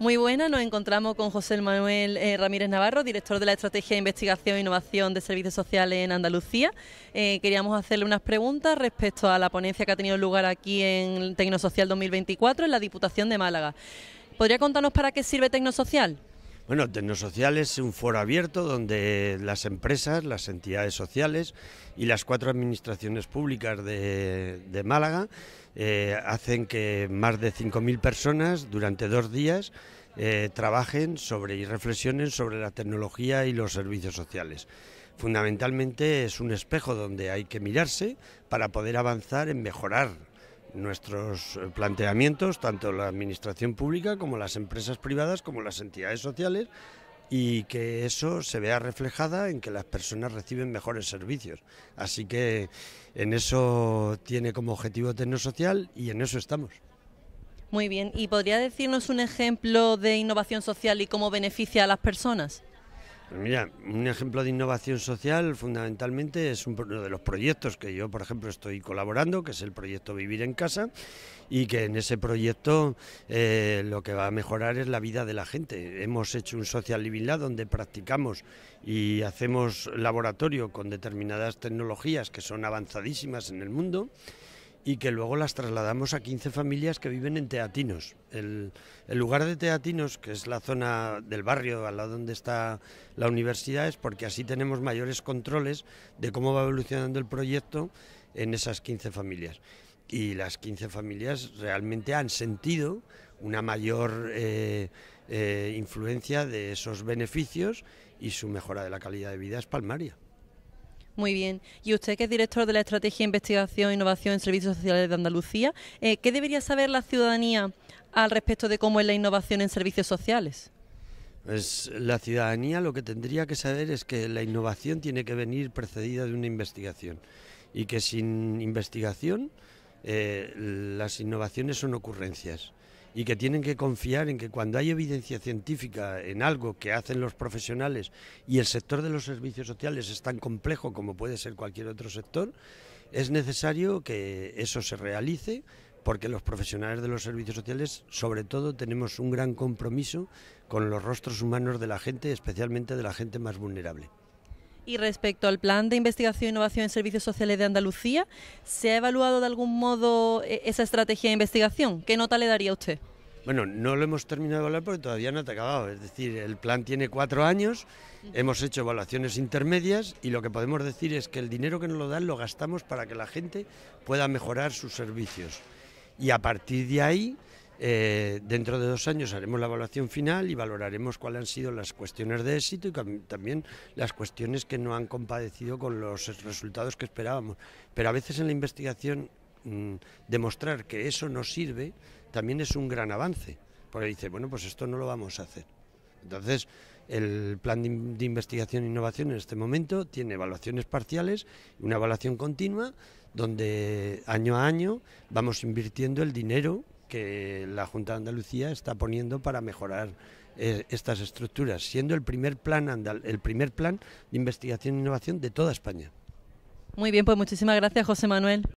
Muy buena, nos encontramos con José Manuel eh, Ramírez Navarro, director de la Estrategia de Investigación e Innovación de Servicios Sociales en Andalucía. Eh, queríamos hacerle unas preguntas respecto a la ponencia que ha tenido lugar aquí en Tecnosocial 2024 en la Diputación de Málaga. ¿Podría contarnos para qué sirve Tecnosocial? Bueno, Tecnosocial es un foro abierto donde las empresas, las entidades sociales y las cuatro administraciones públicas de, Málaga eh, hacen que más de 5.000 personas durante dos días eh, trabajen sobre y reflexionen sobre la tecnología y los servicios sociales. Fundamentalmente es un espejo donde hay que mirarse para poder avanzar en mejorar nuestros eh, planteamientos, tanto la administración pública como las empresas privadas, como las entidades sociales, y que eso se vea reflejada en que las personas reciben mejores servicios. Así que en eso tiene como objetivo Social y en eso estamos. Muy bien, ¿y podría decirnos un ejemplo de innovación social y cómo beneficia a las personas? Pues mira, un ejemplo de innovación social fundamentalmente es uno de los proyectos que yo, por ejemplo, estoy colaborando, que es el proyecto Vivir en Casa, y que en ese proyecto eh, lo que va a mejorar es la vida de la gente. Hemos hecho un social living lab donde practicamos y hacemos laboratorio con determinadas tecnologías que son avanzadísimas en el mundo y que luego las trasladamos a 15 familias que viven en Teatinos. El, lugar de Teatinos, que es la zona del barrio al lado donde está la universidad, es porque así tenemos mayores controles de cómo va evolucionando el proyecto en esas 15 familias. Y las 15 familias realmente han sentido una mayor eh, eh, influencia de esos beneficios y su mejora de la calidad de vida es palmaria. Muy bien. Y usted, que es director de la Estrategia de Investigación e Innovación en Servicios Sociales de Andalucía, eh, ¿qué debería saber la ciudadanía al respecto de cómo es la innovación en servicios sociales? Pues la ciudadanía lo que tendría que saber es que la innovación tiene que venir precedida de una investigación y que sin investigación eh, las innovaciones son ocurrencias y que tienen que confiar en que cuando hay evidencia científica en algo que hacen los profesionales y el sector de los servicios sociales es tan complejo como puede ser cualquier otro sector, es necesario que eso se realice porque los profesionales de los servicios sociales, sobre todo, tenemos un gran compromiso con los rostros humanos de la gente, especialmente de la gente más vulnerable. Y respecto al plan de investigación e innovación en servicios sociales de Andalucía, ¿se ha evaluado de algún modo eh, esa estrategia de investigación? ¿Qué nota le daría a usted? Bueno, no lo hemos terminado de evaluar porque todavía no ha acabado. Es decir, el plan tiene cuatro años, hemos hecho evaluaciones intermedias y lo que podemos decir es que el dinero que nos lo dan lo gastamos para que la gente pueda mejorar sus servicios. Y a partir de ahí eh, dentro de dos años haremos la evaluación final y valoraremos cuáles han sido las cuestiones de éxito y también las cuestiones que no han compadecido con los resultados que esperábamos. Pero a veces en la investigación mm, demostrar que eso no sirve también es un gran avance, porque dice, bueno, pues esto no lo vamos a hacer. Entonces, el plan de, de investigación e innovación en este momento tiene evaluaciones parciales, una evaluación continua, donde año a año vamos invirtiendo el dinero que la Junta de Andalucía está poniendo para mejorar eh, estas estructuras, siendo el primer, plan andal el primer plan de investigación e innovación de toda España. Muy bien, pues muchísimas gracias, José Manuel.